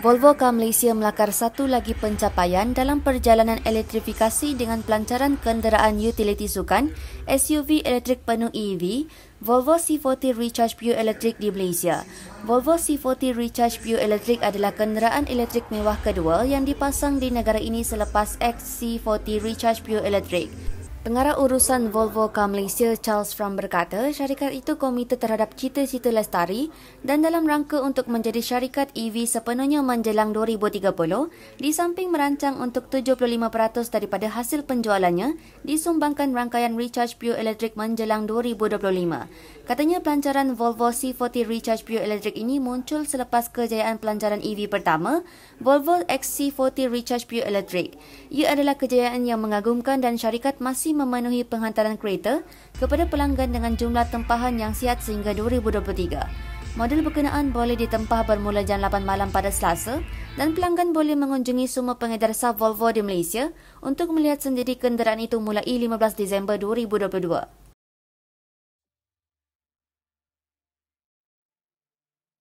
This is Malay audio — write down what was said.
Volvo Car Malaysia melakar satu lagi pencapaian dalam perjalanan elektrifikasi dengan pelancaran kenderaan utiliti sukan SUV elektrik penuh EV, Volvo C40 Recharge Pure Electric di Malaysia. Volvo C40 Recharge Pure Electric adalah kenderaan elektrik mewah kedua yang dipasang di negara ini selepas XC40 Recharge Pure Electric. Pengarah urusan Volvo Car Malaysia Charles Fram berkata syarikat itu komited terhadap cita-cita lestari dan dalam rangka untuk menjadi syarikat EV sepenuhnya menjelang 2030 di samping merancang untuk 75% daripada hasil penjualannya disumbangkan rangkaian Recharge Pure Electric menjelang 2025. Katanya pelancaran Volvo C40 Recharge Pure Electric ini muncul selepas kejayaan pelancaran EV pertama Volvo XC40 Recharge Pure Electric. Ia adalah kejayaan yang mengagumkan dan syarikat masih masih memenuhi penghantaran kereta kepada pelanggan dengan jumlah tempahan yang sihat sehingga 2023. Model berkenaan boleh ditempah bermula jam 8 malam pada Selasa dan pelanggan boleh mengunjungi semua pengedar sub Volvo di Malaysia untuk melihat sendiri kenderaan itu mulai 15 Disember 2022.